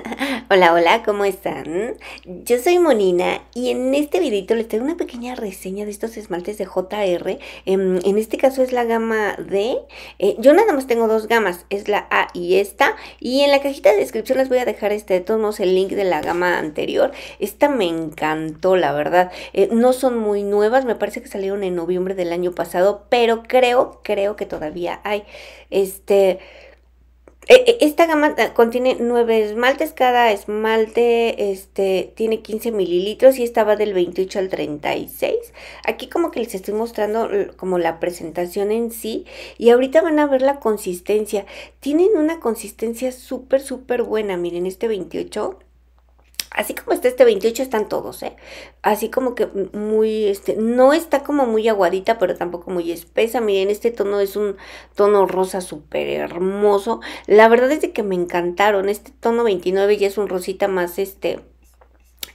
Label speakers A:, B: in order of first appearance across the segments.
A: hola, hola, ¿cómo están? Yo soy Monina y en este videito les traigo una pequeña reseña de estos esmaltes de JR. Em, en, este caso es la gama D. Eh, yo nada más tengo dos gamas, es la A y esta. Y en la cajita de descripción les voy a dejar este, de todos modos, el link de la gama anterior. Esta me encantó, la verdad. Eh, no son muy nuevas, me parece que salieron en noviembre del año pasado, pero creo, creo que todavía hay. Este... Eh, eh, esta gama eh, contiene nueve esmaltes, cada esmalte este, tiene 15 mililitros y esta va del 28 al 36. Aquí como que les estoy mostrando como la presentación en sí y ahorita van a ver la consistencia. Tienen una consistencia súper, súper buena, miren este 28 así como está este 28 están todos, ¿eh? Así como que muy, este, no está como muy aguadita, pero tampoco muy espesa. Miren, este tono es un tono rosa súper hermoso. La verdad es de que me encantaron. Este tono 29 ya es un rosita más, este,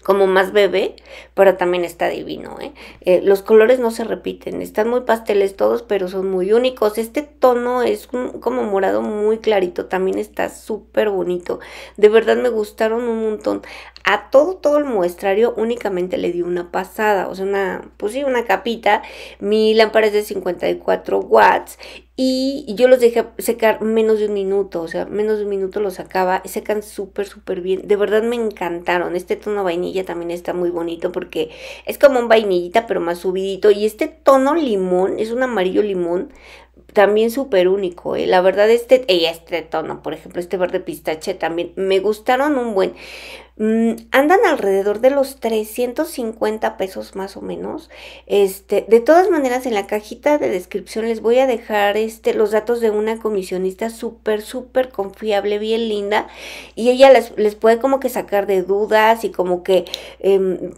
A: como más bebé, pero también está divino. ¿eh? Eh, los colores no se repiten, están muy pasteles todos, pero son muy únicos. Este tono es como morado muy clarito, también está súper bonito. De verdad me gustaron un montón. A todo, todo el muestrario únicamente le di una pasada, o sea, una, puse una capita. Mi lámpara es de 54 watts y yo los dejé secar menos de un minuto, o sea, menos de un minuto los sacaba. secan súper, súper bien. De verdad me encantaron. Este tono vainilla también está muy bonito porque es como un vainillita, pero más subidito. Y este tono limón, es un amarillo limón, también súper único. Eh. La verdad, este, este tono, por ejemplo, este verde pistache también me gustaron un buen. Mm, andan alrededor de los 350 pesos más o menos. Este, de todas maneras, en la cajita de descripción les voy a dejar este, los datos de una comisionista súper, súper confiable, bien linda. Y ella les, puede como que sacar de dudas y como que em,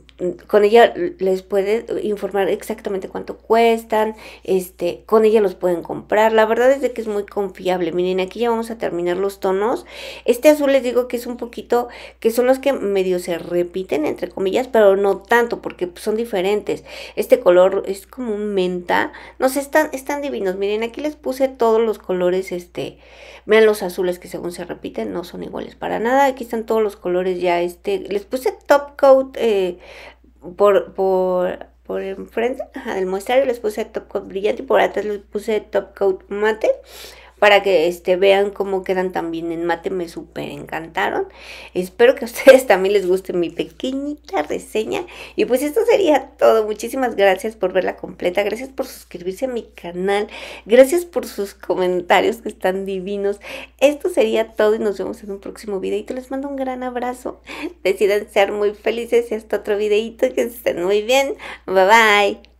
A: con ella les puede informar exactamente cuánto cuestan, este, con ella los pueden comprar. La verdad es que es muy confiable. Miren, aquí ya vamos a terminar los tonos. Este azul les digo que es un poquito, que son los que medio se repiten, entre comillas, pero no tanto, porque son diferentes. Este color es como un menta. No sé, están, están divinos. Miren, aquí les puse todos los colores, este, vean los azules que según se repiten, no son iguales para nada. Aquí están todos los colores ya, este, les puse top coat, eh, por, por, por enfrente del muestrario les puse top coat brillante y por atrás les puse top coat mate para que este, vean cómo quedan también en mate, me súper encantaron. Espero que a ustedes también les guste mi pequeñita reseña. Y pues esto sería todo. Muchísimas gracias por verla completa. Gracias por suscribirse a mi canal. Gracias por sus comentarios que están divinos. Esto sería todo y nos vemos en un próximo videito. Les mando un gran abrazo. Decidan ser muy felices y hasta otro videito. Que estén muy bien. Bye bye.